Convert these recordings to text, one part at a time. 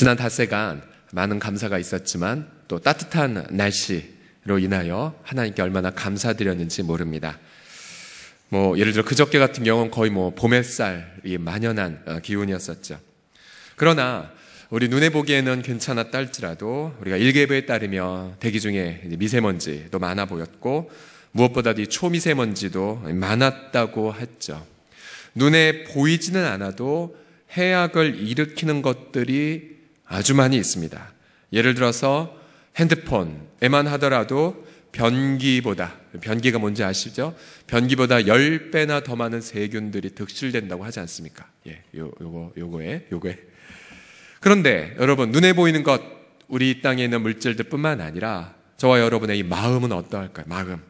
지난 닷새간 많은 감사가 있었지만 또 따뜻한 날씨로 인하여 하나님께 얼마나 감사드렸는지 모릅니다. 뭐 예를 들어 그저께 같은 경우는 거의 뭐 봄햇살이 만연한 어, 기운이었었죠. 그러나 우리 눈에 보기에는 괜찮았다 지라도 우리가 일개부에 따르면 대기 중에 미세먼지도 많아 보였고 무엇보다도 이 초미세먼지도 많았다고 했죠. 눈에 보이지는 않아도 해악을 일으키는 것들이 아주 많이 있습니다. 예를 들어서 핸드폰에만 하더라도 변기보다, 변기가 뭔지 아시죠? 변기보다 10배나 더 많은 세균들이 득실된다고 하지 않습니까? 예, 요, 요거, 요거에, 요거에. 그런데 여러분, 눈에 보이는 것, 우리 땅에 있는 물질들 뿐만 아니라 저와 여러분의 이 마음은 어떠할까요? 마음.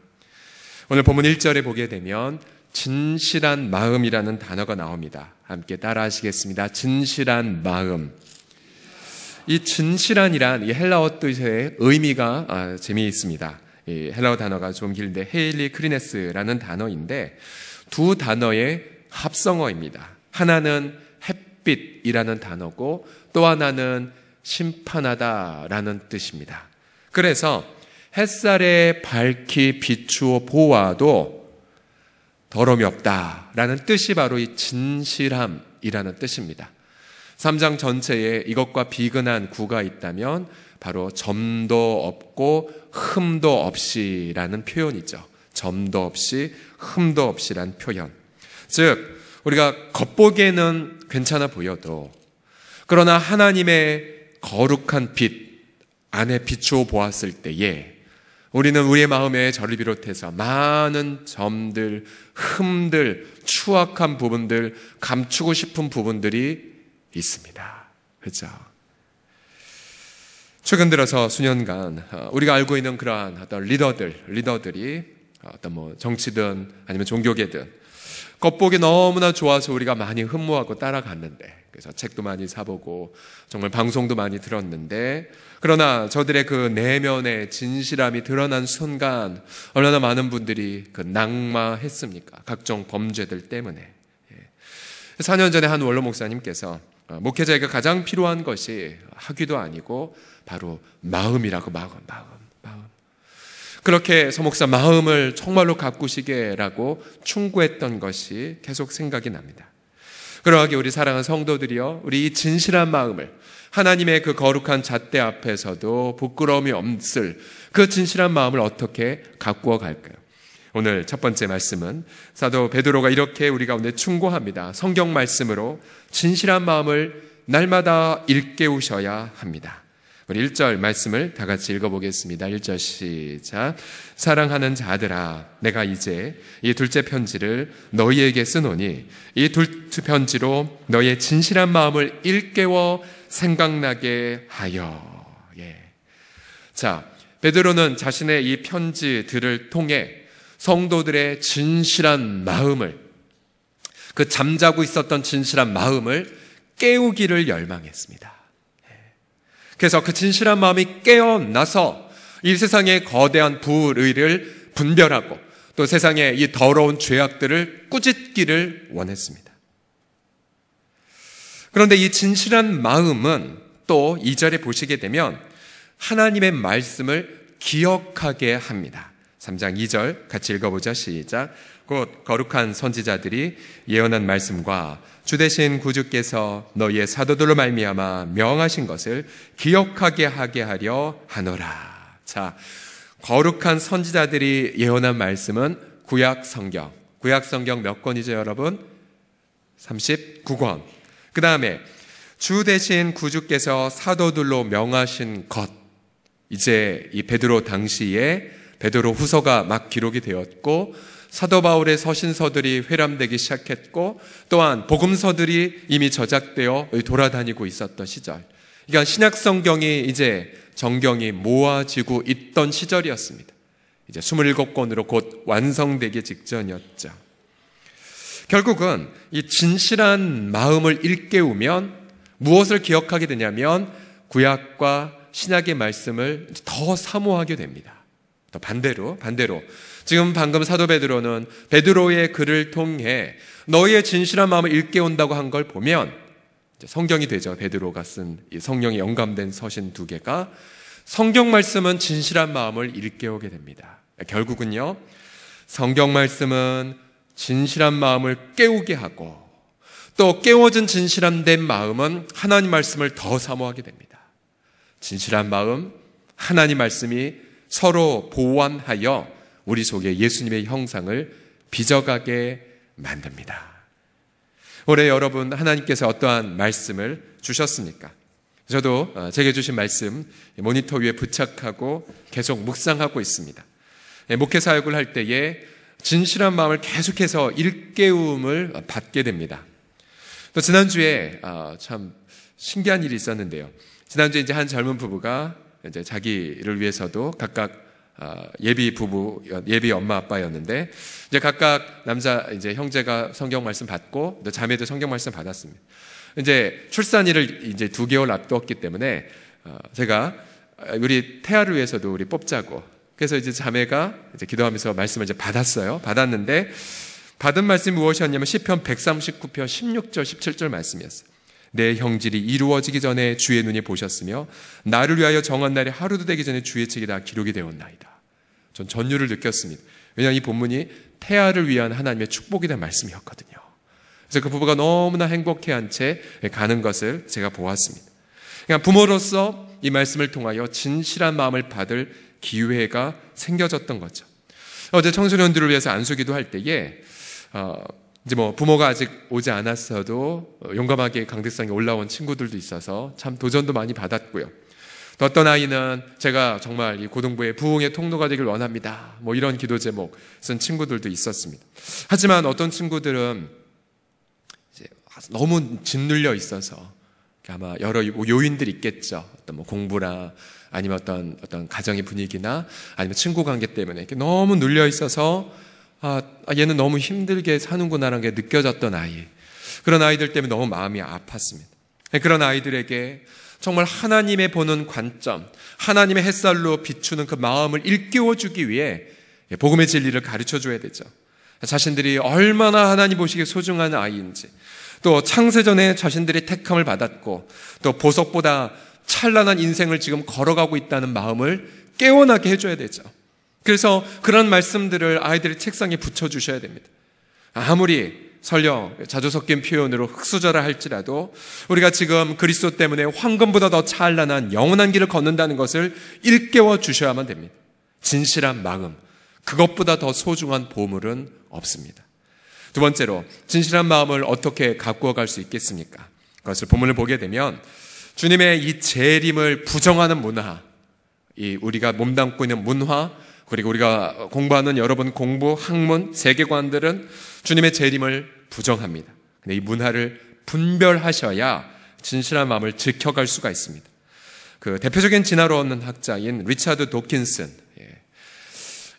오늘 본문 1절에 보게 되면 진실한 마음이라는 단어가 나옵니다. 함께 따라 하시겠습니다. 진실한 마음. 이 진실한이란 헬라어 뜻의 의미가 아, 재미있습니다. 이 헬라어 단어가 좀 길데 헤일리 크리네스라는 단어인데 두 단어의 합성어입니다. 하나는 햇빛이라는 단어고 또 하나는 심판하다라는 뜻입니다. 그래서 햇살에 밝히 비추어 보아도 더러움이 없다라는 뜻이 바로 이 진실함이라는 뜻입니다. 3장 전체에 이것과 비근한 구가 있다면 바로 점도 없고 흠도 없이라는 표현이죠. 점도 없이 흠도 없이란 표현. 즉 우리가 겉보기에는 괜찮아 보여도 그러나 하나님의 거룩한 빛 안에 비추어 보았을 때에 우리는 우리의 마음에 저를 비롯해서 많은 점들, 흠들, 추악한 부분들, 감추고 싶은 부분들이 있습니다. 그죠? 최근 들어서 수년간 어, 우리가 알고 있는 그러한 어떤 리더들, 리더들이 어떤 뭐 정치든 아니면 종교계든 겉보기 너무나 좋아서 우리가 많이 흠모하고 따라갔는데 그래서 책도 많이 사보고 정말 방송도 많이 들었는데 그러나 저들의 그 내면의 진실함이 드러난 순간 얼마나 많은 분들이 그 낙마했습니까? 각종 범죄들 때문에 4년 예. 전에 한 원로 목사님께서 어, 목회자에게 가장 필요한 것이 학위도 아니고 바로 마음이라고 마음 마음 마음 그렇게 서목사 마음을 정말로 가꾸시게라고 충고했던 것이 계속 생각이 납니다. 그러하기 우리 사랑하는 성도들이여 우리 이 진실한 마음을 하나님의 그 거룩한 잣대 앞에서도 부끄러움이 없을 그 진실한 마음을 어떻게 가꾸어 갈까요? 오늘 첫 번째 말씀은 사도 베드로가 이렇게 우리 가운데 충고합니다. 성경 말씀으로 진실한 마음을 날마다 일깨우셔야 합니다. 우리 1절 말씀을 다 같이 읽어보겠습니다. 1절 시작. 사랑하는 자들아, 내가 이제 이 둘째 편지를 너희에게 쓰노니 이둘 편지로 너희의 진실한 마음을 일깨워 생각나게 하여. 예. 자, 베드로는 자신의 이 편지들을 통해 성도들의 진실한 마음을 그 잠자고 있었던 진실한 마음을 깨우기를 열망했습니다. 그래서 그 진실한 마음이 깨어나서 이 세상의 거대한 부의를 분별하고 또 세상의 이 더러운 죄악들을 꾸짖기를 원했습니다. 그런데 이 진실한 마음은 또 이절에 보시게 되면 하나님의 말씀을 기억하게 합니다. 3장 2절 같이 읽어보자 시작. 곧 거룩한 선지자들이 예언한 말씀과 주대신 구주께서 너희의 사도들로 말미암아 명하신 것을 기억하게 하게 하려 하노라. 자, 거룩한 선지자들이 예언한 말씀은 구약 성경. 구약 성경 몇 권이죠, 여러분? 39권. 그 다음에 주 대신 구주께서 사도들로 명하신 것. 이제 이 베드로 당시에 베드로 후서가 막 기록이 되었고 사도 바울의 서신서들이 회람되기 시작했고 또한 복음서들이 이미 저작되어 돌아다니고 있었던 시절. 그러니까 신약 성경이 이제 정경이 모아지고 있던 시절이었습니다. 이제 27권으로 곧 완성되기 직전이었죠. 결국은 이 진실한 마음을 일깨우면 무엇을 기억하게 되냐면 구약과 신약의 말씀을 더 사모하게 됩니다. 또 반대로 반대로 지금 방금 사도 베드로는 베드로의 글을 통해 너희의 진실한 마음을 일깨운다고 한 걸 보면 성경이 되죠. 베드로가 쓴 이 성령이 영감된 서신 두 개가 성경 말씀은 진실한 마음을 일깨우게 됩니다. 결국은요. 성경 말씀은 진실한 마음을 깨우게 하고 또 깨워진 진실한된 마음은 하나님 말씀을 더 사모하게 됩니다. 진실한 마음, 하나님 말씀이 서로 보완하여 우리 속에 예수님의 형상을 빚어가게 만듭니다. 올해 여러분 하나님께서 어떠한 말씀을 주셨습니까? 저도 어, 제게 주신 말씀 모니터 위에 부착하고 계속 묵상하고 있습니다. 예, 목회 사역을 할 때에 진실한 마음을 계속해서 일깨움을 받게 됩니다. 또 지난주에 어, 참 신기한 일이 있었는데요. 지난주에 이제 한 젊은 부부가 이제 자기를 위해서도 각각 아, 예비 부부, 예비 엄마 아빠였는데 이제 각각 남자 이제 형제가 성경 말씀 받고 또 자매도 성경 말씀 받았습니다. 이제 출산일을 이제 두 개월 앞두었기 때문에 아, 제가 우리 태아를 위해서도 우리 뽑자고 그래서 이제 자매가 이제 기도하면서 말씀을 이제 받았어요. 받았는데 받은 말씀 무엇이었냐면 시편 139편 16절 17절 말씀이었어요. 내 형질이 이루어지기 전에 주의 눈이 보셨으며 나를 위하여 정한 날이 하루도 되기 전에 주의 책이 다 기록이 되었나이다. 전 전율을 느꼈습니다. 왜냐하면 이 본문이 태아를 위한 하나님의 축복이라 말씀이었거든요. 그래서 그 부부가 너무나 행복해한 채 가는 것을 제가 보았습니다. 그냥 그러니까 부모로서 이 말씀을 통하여 진실한 마음을 받을 기회가 생겨졌던 거죠. 어제 청소년들을 위해서 안수기도 할 때에 어, 이제 뭐 부모가 아직 오지 않았어도 용감하게 강대상에 올라온 친구들도 있어서 참 도전도 많이 받았고요. 또 어떤 아이는 제가 정말 이 고등부의 부흥의 통로가 되길 원합니다. 뭐 이런 기도 제목 쓴 친구들도 있었습니다. 하지만 어떤 친구들은 이제 너무 짓눌려 있어서 아마 여러 요인들이 있겠죠. 어떤 뭐 공부나 아니면 어떤 어떤 가정의 분위기나 아니면 친구 관계 때문에 이렇게 너무 눌려 있어서 아, 아, 얘는 너무 힘들게 사는구나라는 게 느껴졌던 아이. 그런 아이들 때문에 너무 마음이 아팠습니다. 네, 그런 아이들에게 정말 하나님의 보는 관점, 하나님의 햇살로 비추는 그 마음을 일깨워주기 위해 복음의 진리를 가르쳐 줘야 되죠. 자신들이 얼마나 하나님 보시기에 소중한 아이인지, 또 창세전에 자신들이 택함을 받았고, 또 보석보다 찬란한 인생을 지금 걸어가고 있다는 마음을 깨어나게 해줘야 되죠. 그래서 그런 말씀들을 아이들의 책상에 붙여주셔야 됩니다. 아무리 설령 자주 섞인 표현으로 흑수저라 할지라도 우리가 지금 그리스도 때문에 황금보다 더 찬란한 영원한 길을 걷는다는 것을 일깨워 주셔야만 됩니다. 진실한 마음, 그것보다 더 소중한 보물은 없습니다. 두 번째로 진실한 마음을 어떻게 가꾸어 갈수 있겠습니까? 그것을 본문을 보게 되면 주님의 이 재림을 부정하는 문화, 이 우리가 몸담고 있는 문화, 그리고 우리가 공부하는 여러분 공부, 학문, 세계관들은 주님의 재림을 부정합니다. 근데 이 문화를 분별하셔야 진실한 마음을 지켜갈 수가 있습니다. 그 대표적인 진화론는 학자인 리차드 도킨슨. 예.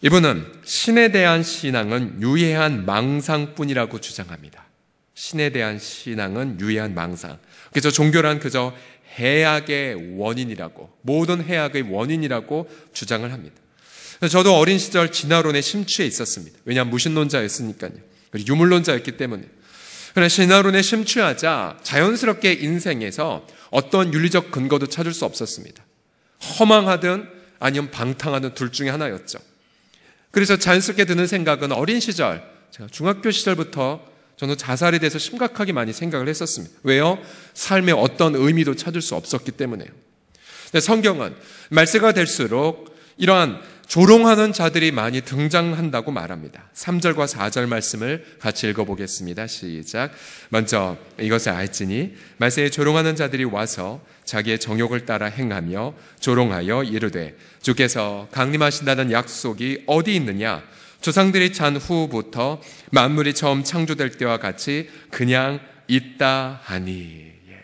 이분은 신에 대한 신앙은 유해한 망상뿐이라고 주장합니다. 신에 대한 신앙은 유해한 망상. 그래 종교란 그저 해악의 원인이라고, 모든 해악의 원인이라고 주장을 합니다. 저도 어린 시절 진화론에 심취해 있었습니다. 왜냐하면 무신론자였으니까요. 그리고 유물론자였기 때문에. 그러나 진화론에 심취하자 자연스럽게 인생에서 어떤 윤리적 근거도 찾을 수 없었습니다. 허망하든 아니면 방탕하든 둘 중에 하나였죠. 그래서 자연스럽게 드는 생각은 어린 시절, 제가 중학교 시절부터 저는 자살에 대해서 심각하게 많이 생각을 했었습니다. 왜요? 삶의 어떤 의미도 찾을 수 없었기 때문에요. 성경은 말세가 될수록 이러한 조롱하는 자들이 많이 등장한다고 말합니다. 3절과 4절 말씀을 같이 읽어보겠습니다. 시작. 먼저 이것을 알지니 말세에 조롱하는 자들이 와서 자기의 정욕을 따라 행하며 조롱하여 이르되 주께서 강림하신다는 약속이 어디 있느냐? 조상들이 잔 후부터 만물이 처음 창조될 때와 같이 그냥 있다 하니. 예.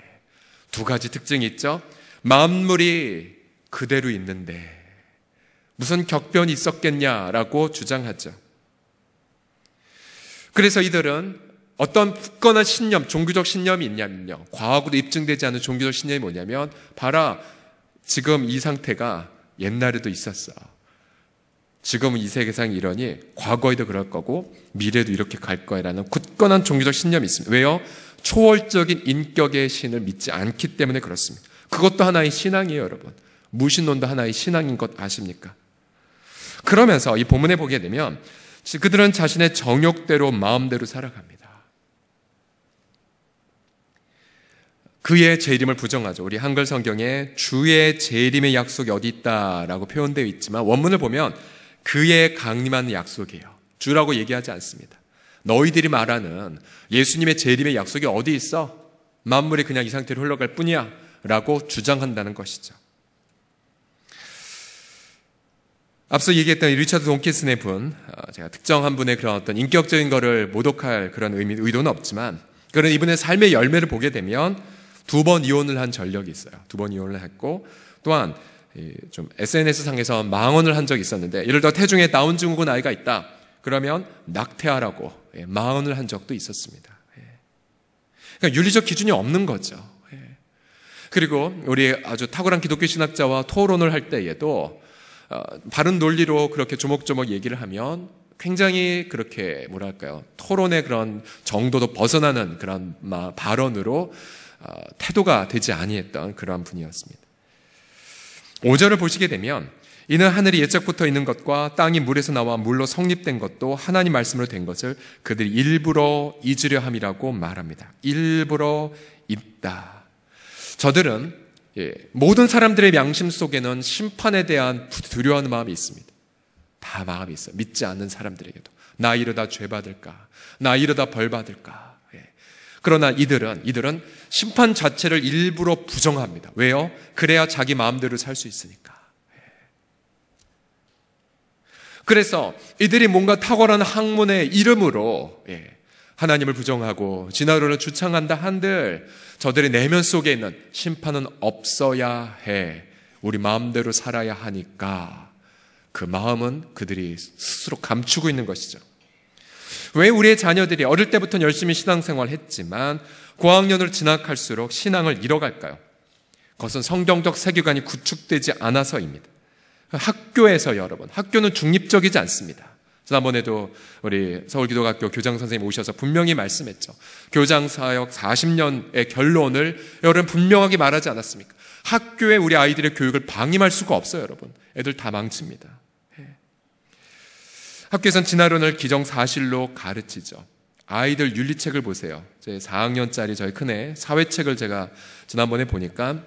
두 가지 특징이 있죠? 만물이 그대로 있는데 무슨 격변이 있었겠냐라고 주장하죠. 그래서 이들은 어떤 굳건한 신념, 종교적 신념이 있냐면요. 과학으로 입증되지 않은 종교적 신념이 뭐냐면, 봐라, 지금 이 상태가 옛날에도 있었어. 지금은 이 세계상이 러니 과거에도 그럴 거고 미래도 이렇게 갈 거야라는 굳건한 종교적 신념이 있습니다. 왜요? 초월적인 인격의 신을 믿지 않기 때문에 그렇습니다. 그것도 하나의 신앙이에요, 여러분. 무신론도 하나의 신앙인 것 아십니까? 그러면서 이 본문에 보게 되면 그들은 자신의 정욕대로 마음대로 살아갑니다. 그의 재림을 부정하죠. 우리 한글 성경에 주의 재림의 약속이 어디 있다라고 표현되어 있지만 원문을 보면 그의 강림하는 약속이에요. 주라고 얘기하지 않습니다. 너희들이 말하는 예수님의 재림의 약속이 어디 있어? 만물이 그냥 이 상태로 흘러갈 뿐이야. 라고 주장한다는 것이죠. 앞서 얘기했던 리처드 돈키슨의 분, 어, 제가 특정 한 분의 그런 어떤 인격적인 거를 모독할 그런 의미, 의도는 없지만, 그런 이분의 삶의 열매를 보게 되면 두 번 이혼을 한 전력이 있어요. 두 번 이혼을 했고, 또한 좀 SNS 상에서 망언을 한 적이 있었는데, 예를 들어 태중에 다운 증후군 아이가 있다. 그러면 낙태하라고 예, 망언을 한 적도 있었습니다. 예. 그러니까 윤리적 기준이 없는 거죠. 예. 그리고 우리 아주 탁월한 기독교 신학자와 토론을 할 때에도 어, 바른 논리로 그렇게 조목조목 얘기를 하면 굉장히 그렇게 뭐랄까요 토론의 그런 정도도 벗어나는 그런 발언으로 어, 태도가 되지 아니했던 그러한 분이었습니다. 5절을 보시게 되면 이는 하늘이 예적부터 있는 것과 땅이 물에서 나와 물로 성립된 것도 하나님 말씀으로 된 것을 그들이 일부러 잊으려 함이라고 말합니다. 일부러 잊다. 저들은 예, 모든 사람들의 양심 속에는 심판에 대한 두려워하는 마음이 있습니다. 다 마음이 있어요. 믿지 않는 사람들에게도. 나 이러다 죄 받을까? 나 이러다 벌 받을까? 예. 그러나 이들은, 이들은 심판 자체를 일부러 부정합니다. 왜요? 그래야 자기 마음대로 살 수 있으니까. 예. 그래서 이들이 뭔가 탁월한 학문의 이름으로, 예. 하나님을 부정하고 진화론을 주창한다 한들 저들의 내면 속에 있는 심판은 없어야 해. 우리 마음대로 살아야 하니까 그 마음은 그들이 스스로 감추고 있는 것이죠. 왜 우리의 자녀들이 어릴 때부터 열심히 신앙생활 했지만 고학년으로 진학할수록 신앙을 잃어갈까요? 그것은 성경적 세계관이 구축되지 않아서입니다. 학교에서 여러분, 학교는 중립적이지 않습니다. 지난번에도 우리 서울기독학교 교장 선생님 오셔서 분명히 말씀했죠. 교장 사역 40년의 결론을 여러분 분명하게 말하지 않았습니까? 학교에 우리 아이들의 교육을 방임할 수가 없어요, 여러분. 애들 다 망칩니다. 예. 학교에선 진화론을 기정사실로 가르치죠. 아이들 윤리책을 보세요. 제 4학년짜리 저희 큰애 사회책을 제가 지난번에 보니까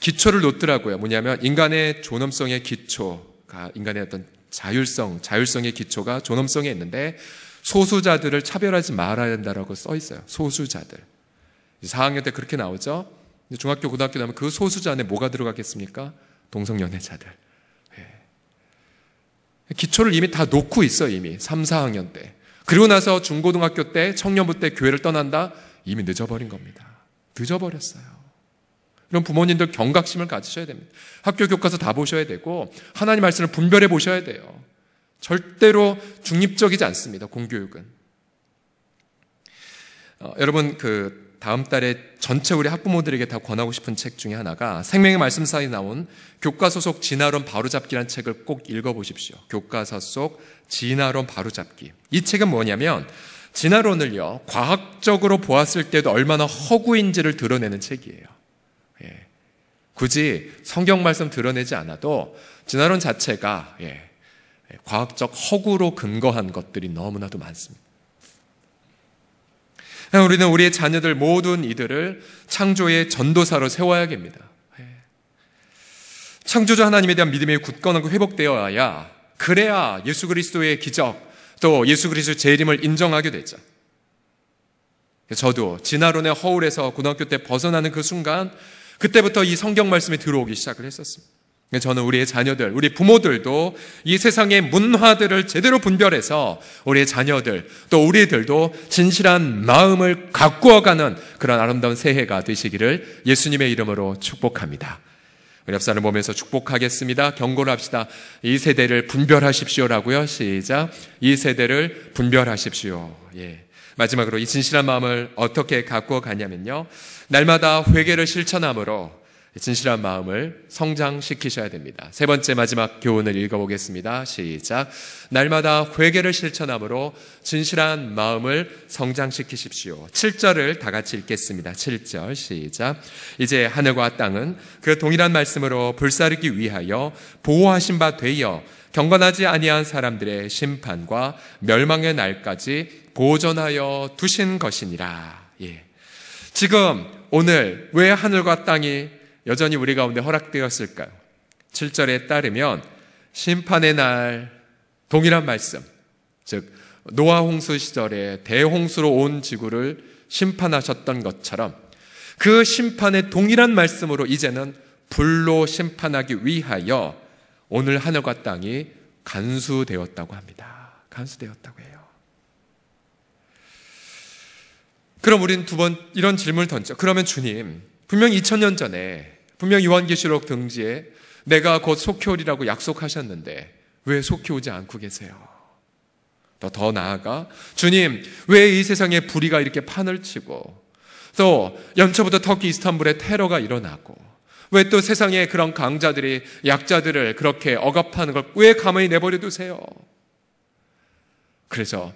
기초를 놓더라고요. 뭐냐면 인간의 존엄성의 기초, 가 인간의 어떤 자율성, 자율성의 기초가 존엄성에 있는데 소수자들을 차별하지 말아야 된다라고 써 있어요. 소수자들. 4학년 때 그렇게 나오죠. 중학교, 고등학교 나면 그 소수자 안에 뭐가 들어가겠습니까? 동성연애자들. 예. 기초를 이미 다 놓고 있어 이미 3, 4학년 때. 그리고 나서 중고등학교 때 청년부 때 교회를 떠난다 이미 늦어버린 겁니다. 늦어버렸어요. 이런 부모님들 경각심을 가지셔야 됩니다. 학교 교과서 다 보셔야 되고 하나님 말씀을 분별해 보셔야 돼요. 절대로 중립적이지 않습니다. 공교육은. 어, 여러분 그 다음 달에 전체 우리 학부모들에게 다 권하고 싶은 책 중에 하나가 생명의 말씀 사이 나온 교과서 속 진화론 바로잡기란 책을 꼭 읽어보십시오. 교과서 속 진화론 바로잡기. 이 책은 뭐냐면 진화론을요 과학적으로 보았을 때도 얼마나 허구인지를 드러내는 책이에요. 굳이 성경 말씀 드러내지 않아도 진화론 자체가 예, 예, 과학적 허구로 근거한 것들이 너무나도 많습니다. 우리는 우리의 자녀들 모든 이들을 창조의 전도사로 세워야 합니다. 예. 창조주 하나님에 대한 믿음이 굳건하고 회복되어야 그래야 예수 그리스도의 기적 또 예수 그리스도 재림을 인정하게 되죠. 저도 진화론의 허울에서 고등학교 때 벗어나는 그 순간 그때부터 이 성경 말씀이 들어오기 시작을 했었습니다. 저는 우리의 자녀들, 우리 부모들도 이 세상의 문화들을 제대로 분별해서 우리의 자녀들, 또 우리들도 진실한 마음을 가꾸어가는 그런 아름다운 새해가 되시기를 예수님의 이름으로 축복합니다. 우리 앞사람 보면서 축복하겠습니다. 경고를 합시다. 이 세대를 분별하십시오라고요. 시작. 이 세대를 분별하십시오. 예. 마지막으로 이 진실한 마음을 어떻게 갖고 가냐면요. 날마다 회개를 실천함으로 진실한 마음을 성장시키셔야 됩니다. 세 번째 마지막 교훈을 읽어보겠습니다. 시작. 날마다 회개를 실천함으로 진실한 마음을 성장시키십시오. 7절을 다 같이 읽겠습니다. 7절 시작. 이제 하늘과 땅은 그 동일한 말씀으로 불사르기 위하여 보호하신 바 되어 경건하지 아니한 사람들의 심판과 멸망의 날까지 보존하여 두신 것이니라. 예. 지금 오늘 왜 하늘과 땅이 여전히 우리 가운데 허락되었을까요? 7절에 따르면 심판의 날 동일한 말씀, 즉 노아 홍수 시절에 대홍수로 온 지구를 심판하셨던 것처럼 그 심판의 동일한 말씀으로 이제는 불로 심판하기 위하여 오늘 하늘과 땅이 간수되었다고 합니다. 간수되었다고 해요. 그럼 우린두 번 이런 질문을 던져. 그러면 주님, 분명 2000년 전에 분명 요한계시록 등지에 내가 곧 속효리라고 약속하셨는데 왜 속효오지 않고 계세요? 또 더 나아가 주님 왜 이 세상에 불의가 이렇게 판을 치고 또 연초부터 터키 이스탄불에 테러가 일어나고 왜 또 세상에 그런 강자들이 약자들을 그렇게 억압하는 걸 왜 가만히 내버려 두세요? 그래서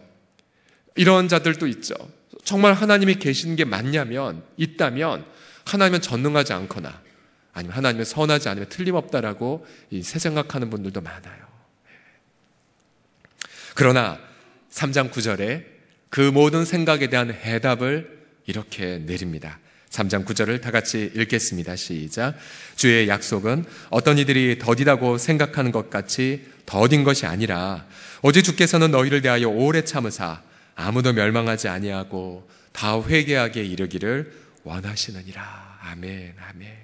이런 자들도 있죠. 정말 하나님이 계신 게 맞냐면 있다면 하나님은 전능하지 않거나 아니면 하나님은 선하지 않으면 틀림없다라고 새 생각하는 분들도 많아요. 그러나 3장 9절에 그 모든 생각에 대한 해답을 이렇게 내립니다. 3장 9절을 다 같이 읽겠습니다. 시작. 주의 약속은 어떤 이들이 더디다고 생각하는 것 같이 더딘 것이 아니라 오직 주께서는 너희를 대하여 오래 참으사 아무도 멸망하지 아니하고 다 회개하게 이르기를 원하시느니라. 아멘, 아멘.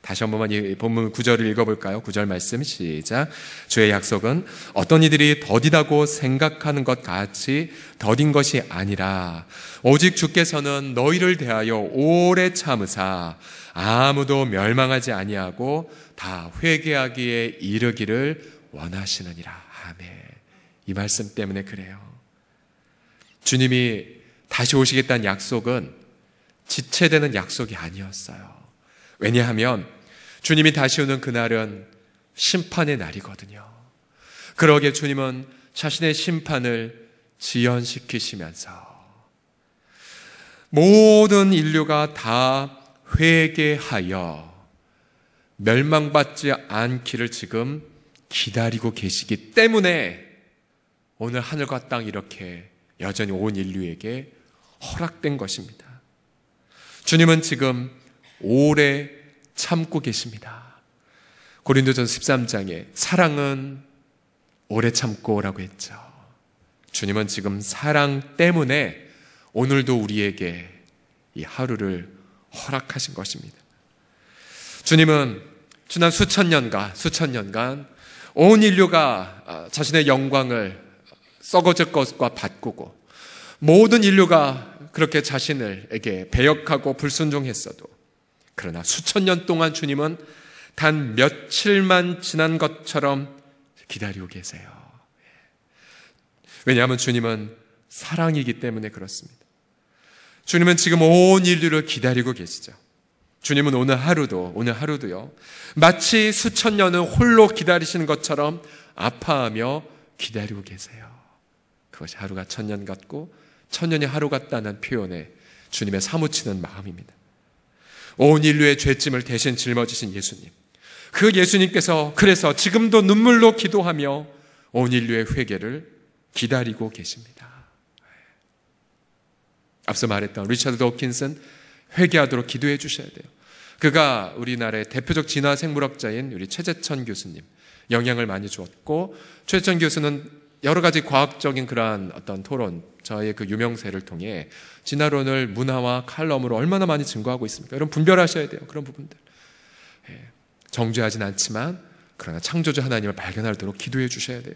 다시 한 번만 이 본문 9절을 읽어볼까요? 9절 말씀 시작. 주의 약속은 어떤 이들이 더디다고 생각하는 것 같이 더딘 것이 아니라 오직 주께서는 너희를 대하여 오래 참으사 아무도 멸망하지 아니하고 다 회개하기에 이르기를 원하시느니라. 아멘. 이 말씀 때문에 그래요. 주님이 다시 오시겠다는 약속은 지체되는 약속이 아니었어요. 왜냐하면 주님이 다시 오는 그날은 심판의 날이거든요. 그러기에 주님은 자신의 심판을 지연시키시면서 모든 인류가 다 회개하여 멸망받지 않기를 지금 기다리고 계시기 때문에 오늘 하늘과 땅 이렇게 여전히 온 인류에게 허락된 것입니다. 주님은 지금 오래 참고 계십니다. 고린도전 13장에 사랑은 오래 참고라고 했죠. 주님은 지금 사랑 때문에 오늘도 우리에게 이 하루를 허락하신 것입니다. 주님은 지난 수천 년간, 수천 년간 온 인류가 아, 자신의 영광을 썩어질 것과 바꾸고 모든 인류가 그렇게 자신을에게 배역하고 불순종했어도 그러나 수천 년 동안 주님은 단 며칠만 지난 것처럼 기다리고 계세요. 왜냐하면 주님은 사랑이기 때문에 그렇습니다. 주님은 지금 온 인류를 기다리고 계시죠. 주님은 오늘 하루도, 오늘 하루도요, 마치 수천 년을 홀로 기다리시는 것처럼 아파하며 기다리고 계세요. 그것이 하루가 천년 같고, 천년의 하루 같다는 표현에 주님의 사무치는 마음입니다. 온 인류의 죄짐을 대신 짊어지신 예수님. 그 예수님께서 그래서 지금도 눈물로 기도하며 온 인류의 회개를 기다리고 계십니다. 앞서 말했던 리차드 도킨슨 회개하도록 기도해 주셔야 돼요. 그가 우리나라의 대표적 진화 생물학자인 우리 최재천 교수님 영향을 많이 주었고 최재천 교수는 여러 가지 과학적인 그러한 어떤 토론, 저의 그 유명세를 통해 진화론을 문화와 칼럼으로 얼마나 많이 증거하고 있습니까? 여러분 분별하셔야 돼요. 그런 부분들. 예, 정죄하진 않지만 그러나 창조주 하나님을 발견하도록 기도해 주셔야 돼요.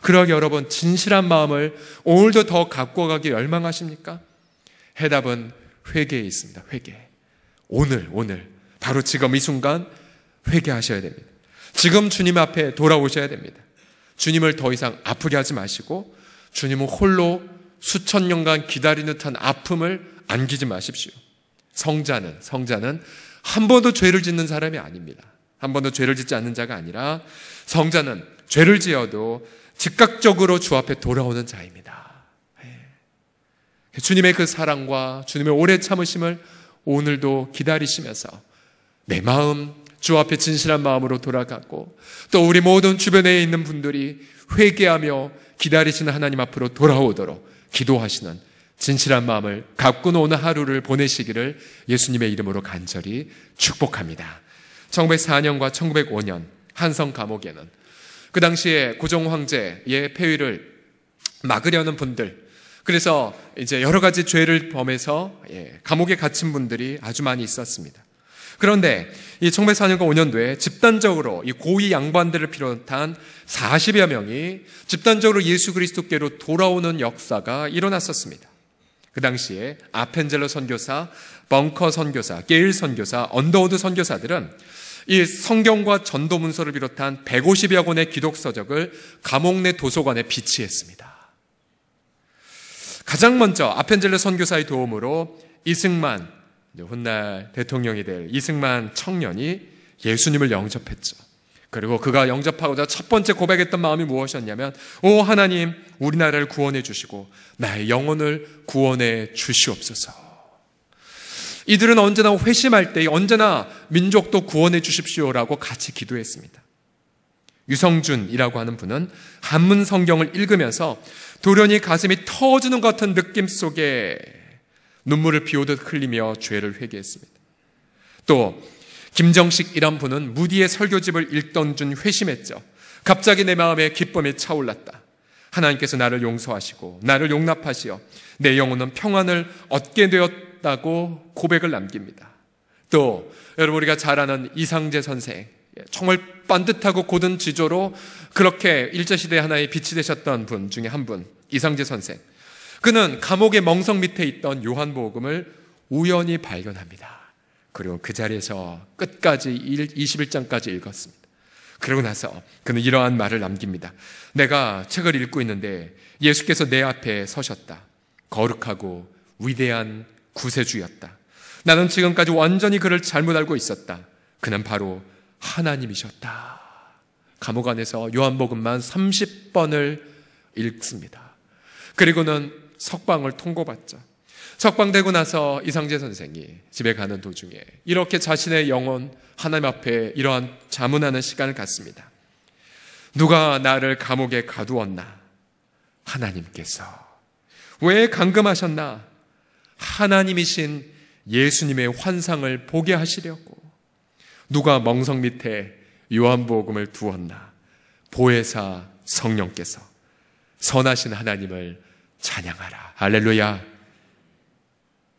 그러기 여러분 진실한 마음을 오늘도 더 갖고 가기 열망하십니까? 해답은 회개에 있습니다. 회개. 오늘 오늘 바로 지금 이 순간 회개하셔야 됩니다. 지금 주님 앞에 돌아오셔야 됩니다. 주님을 더 이상 아프게 하지 마시고 주님은 홀로 수천 년간 기다리는 듯한 아픔을 안기지 마십시오. 성자는 성자는 한 번도 죄를 짓는 사람이 아닙니다. 한 번도 죄를 짓지 않는 자가 아니라 성자는 죄를 지어도 즉각적으로 주 앞에 돌아오는 자입니다. 예. 주님의 그 사랑과 주님의 오래 참으심을 오늘도 기다리시면서 내 마음, 주 앞에 진실한 마음으로 돌아가고 또 우리 모든 주변에 있는 분들이 회개하며 기다리시는 하나님 앞으로 돌아오도록 기도하시는 진실한 마음을 갖고 노는 하루를 보내시기를 예수님의 이름으로 간절히 축복합니다. 1904년과 1905년 한성 감옥에는 그 당시에 고종 황제의 폐위를 막으려는 분들 그래서 이제 여러 가지 죄를 범해서 예, 감옥에 갇힌 분들이 아주 많이 있었습니다. 그런데 이1 9사4년과 5년도에 집단적으로 이 고위 양반들을 비롯한 40여 명이 집단적으로 예수 그리스도께로 돌아오는 역사가 일어났었습니다. 그 당시에 아펜젤러 선교사, 벙커 선교사, 게일 선교사, 언더우드 선교사들은 이 성경과 전도문서를 비롯한 150여 권의 기독서적을 감옥 내 도서관에 비치했습니다. 가장 먼저 아펜젤러 선교사의 도움으로 이승만, 훗날 대통령이 될 이승만 청년이 예수님을 영접했죠. 그리고 그가 영접하고자 첫 번째 고백했던 마음이 무엇이었냐면, 오 하나님, 우리나라를 구원해 주시고 나의 영혼을 구원해 주시옵소서. 이들은 언제나 회심할 때 언제나 민족도 구원해 주십시오라고 같이 기도했습니다. 유성준이라고 하는 분은 한문 성경을 읽으면서 도련이 가슴이 터지는 것 같은 느낌 속에 눈물을 비오듯 흘리며 죄를 회개했습니다. 또 김정식이란 분은 무디의 설교집을 읽던 중 회심했죠. 갑자기 내 마음에 기쁨이 차올랐다. 하나님께서 나를 용서하시고 나를 용납하시어 내 영혼은 평안을 얻게 되었다고 고백을 남깁니다. 또 여러분 우리가 잘 아는 이상재 선생 예, 정말 반듯하고 고든 지조로 그렇게 일제시대 하나의 빛이 되셨던 분 중에 한 분, 이상재 선생. 그는 감옥의 멍석 밑에 있던 요한복음을 우연히 발견합니다. 그리고 그 자리에서 끝까지 21장까지 읽었습니다. 그러고 나서 그는 이러한 말을 남깁니다. 내가 책을 읽고 있는데 예수께서 내 앞에 서셨다. 거룩하고 위대한 구세주였다. 나는 지금까지 완전히 그를 잘못 알고 있었다. 그는 바로 하나님이셨다. 감옥 안에서 요한복음만 30번을 읽습니다. 그리고는 석방을 통고받자. 석방되고 나서 이상재 선생이 집에 가는 도중에 이렇게 자신의 영혼 하나님 앞에 이러한 자문하는 시간을 갖습니다. 누가 나를 감옥에 가두었나? 하나님께서. 왜 감금하셨나? 하나님이신 예수님의 환상을 보게 하시려고. 누가 멍석 밑에 요한복음을 두었나? 보혜사 성령께서 선하신 하나님을 찬양하라. 할렐루야.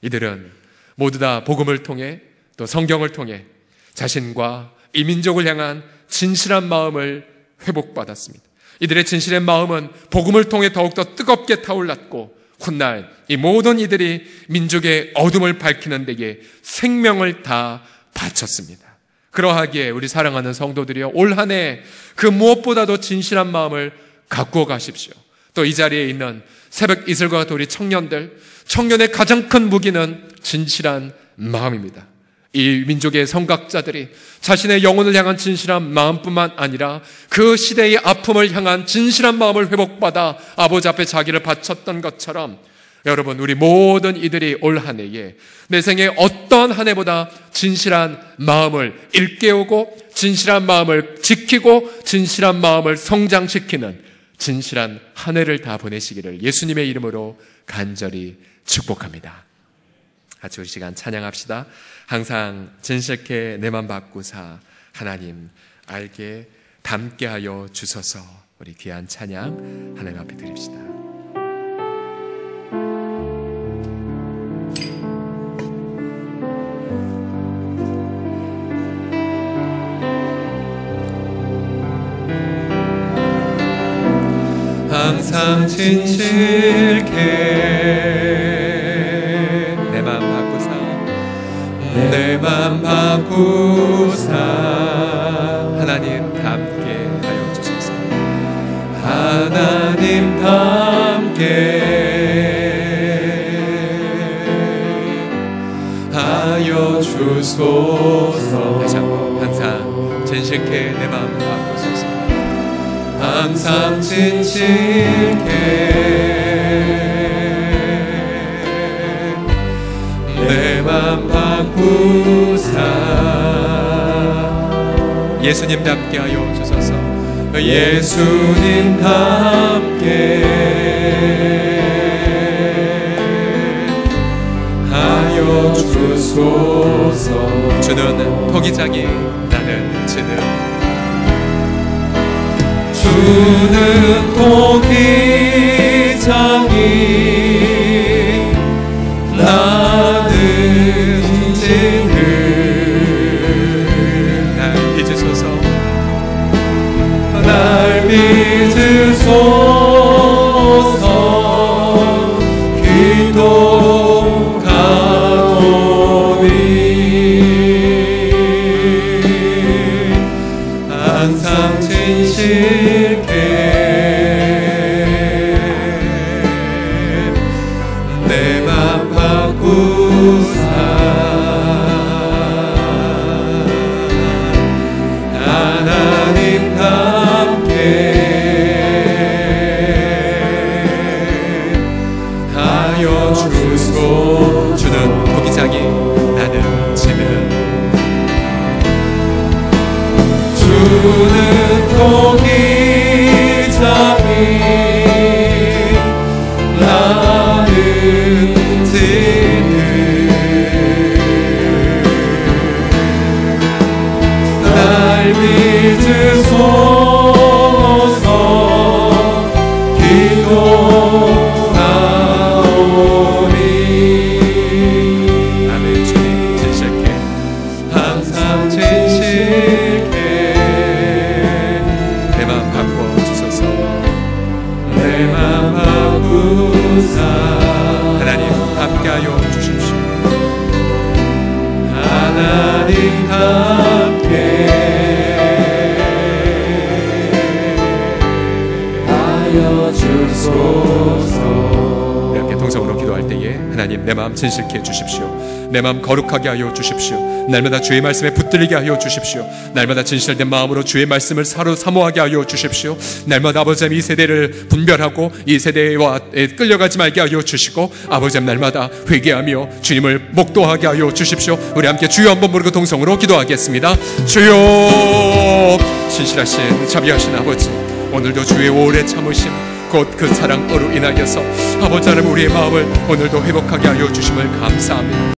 이들은 모두 다 복음을 통해 또 성경을 통해 자신과 이 민족을 향한 진실한 마음을 회복받았습니다. 이들의 진실의 마음은 복음을 통해 더욱더 뜨겁게 타올랐고 훗날 이 모든 이들이 민족의 어둠을 밝히는 데에 생명을 다 바쳤습니다. 그러하기에 우리 사랑하는 성도들이여 올한 해 그 무엇보다도 진실한 마음을 갖고 가십시오. 또이 자리에 있는 새벽 이슬과 도리 청년들, 청년의 가장 큰 무기는 진실한 마음입니다. 이 민족의 성각자들이 자신의 영혼을 향한 진실한 마음뿐만 아니라 그 시대의 아픔을 향한 진실한 마음을 회복받아 아버지 앞에 자기를 바쳤던 것처럼 여러분 우리 모든 이들이 올 한 해에 내 생에 어떤 한 해보다 진실한 마음을 일깨우고 진실한 마음을 지키고 진실한 마음을 성장시키는 진실한 한 해를 다 보내시기를 예수님의 이름으로 간절히 축복합니다. 같이 우리 시간 찬양합시다. 항상 진실케 내만 바꾸사 하나님 알게 담게 하여 주소서 우리 귀한 찬양 하나님 앞에 드립시다. 항상 진실케 내맘 바꾸사 내 맘 바꾸사 하나님 함께 하여 주소서 하나님 담게 하여 주소서 다시 한번 항상 진실케 내맘 바꾸사 삼상 지칠게 내 맘 바꾸사 예수님 답게 하여 주소서 예수님 답게 하여 주소서 주는 포기장이 나는 지는 주는 토기장이 나는 진을 내맘 아프 하나님 함께하여 주십시오 하나님 함 하나님 내 마음 진실케 해 주십시오. 내 마음 거룩하게 하여 주십시오. 날마다 주의 말씀에 붙들리게 하여 주십시오. 날마다 진실된 마음으로 주의 말씀을 사로 사모하게 하여 주십시오. 날마다 아버지 이 세대를 분별하고 이 세대와 끌려가지 말게 하여 주시고 아버지 날마다 회개하며 주님을 목도하게 하여 주십시오. 우리 함께 주여 한번 부르고 동성으로 기도하겠습니다. 주여 진실하신 자비하신 아버지 오늘도 주의 오래 참으심 곧그 사랑으로 인하여서 아버지 하나님 우리의 마음을 오늘도 회복하게 하여 주심을 감사합니다.